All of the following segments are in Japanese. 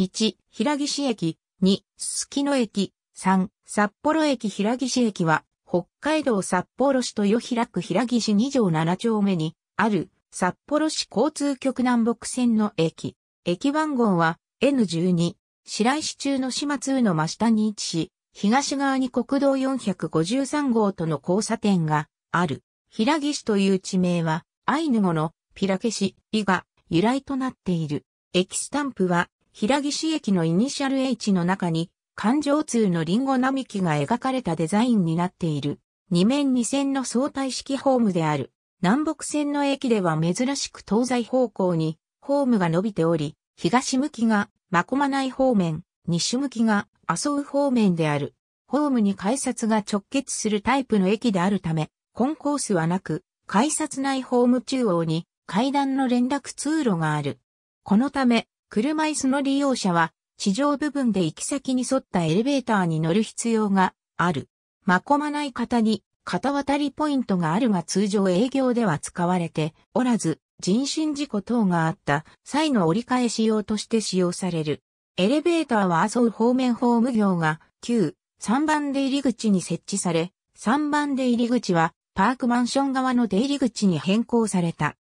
1、平岸駅、2、すきの駅、3、札幌駅平岸駅は、北海道札幌市豊平区平岸2条7丁目に、ある、札幌市交通局南北線の駅。駅番号は、N12、白石中の島通の真下に位置し、東側に国道453号との交差点がある。平岸という地名は、アイヌ語のピラケシ、イが由来となっている。駅スタンプは、平岸駅のイニシャル H の中に、環状通のリンゴ並木が描かれたデザインになっている。二面二線の相対式ホームである。南北線の駅では珍しく東西方向にホームが伸びており、東向きがまこまない方面、西向きが麻生方面である。ホームに改札が直結するタイプの駅であるため、コンコースはなく、改札内ホーム中央に階段の連絡通路がある。このため、車椅子の利用者は、地上部分で行き先に沿ったエレベーターに乗る必要がある。まこまない方に、片渡りポイントがあるが通常営業では使われておらず、人身事故等があった際の折り返し用として使用される。エレベーターは麻生方面法務業が9、3番出入り口に設置され、3番出入り口はパークマンション側の出入り口に変更された。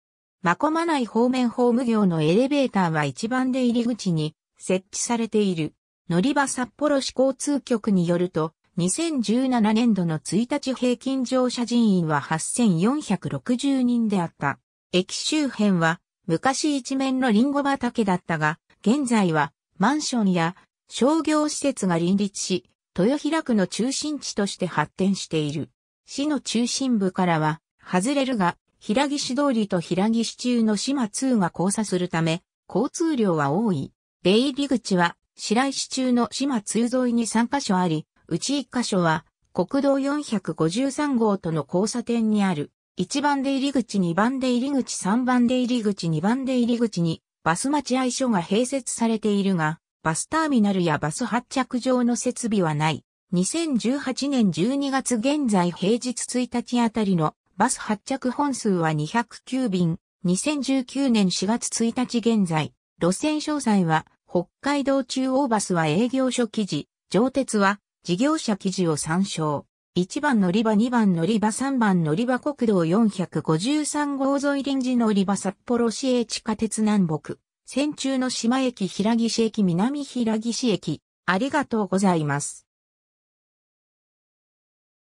まこまない方面ホーム業のエレベーターは一番出入り口に設置されている。乗り場札幌市交通局によると、2017年度の1日平均乗車人員は8460人であった。駅周辺は昔一面のリンゴ畑だったが、現在はマンションや商業施設が林立し、豊平区の中心地として発展している。市の中心部からは外れるが、平岸通りと平岸中の島通が交差するため、交通量は多い。出入り口は、白石中の島通沿いに3カ所あり、うち1カ所は、国道453号との交差点にある、1番出入り口2番出入り口3番出入り口2番出入り口に、バス待合所が併設されているが、バスターミナルやバス発着場の設備はない。2018年12月現在平日1日あたりのバス発着本数は209便、2019年4月1日現在、路線詳細は、北海道中央バスは営業所記事、上鉄は事業者記事を参照。1番乗り場、2番乗り場、3番乗り場国道453号沿い臨時乗り場札幌市営地下鉄南北、線中の島駅平岸駅南平岸駅、ありがとうございます。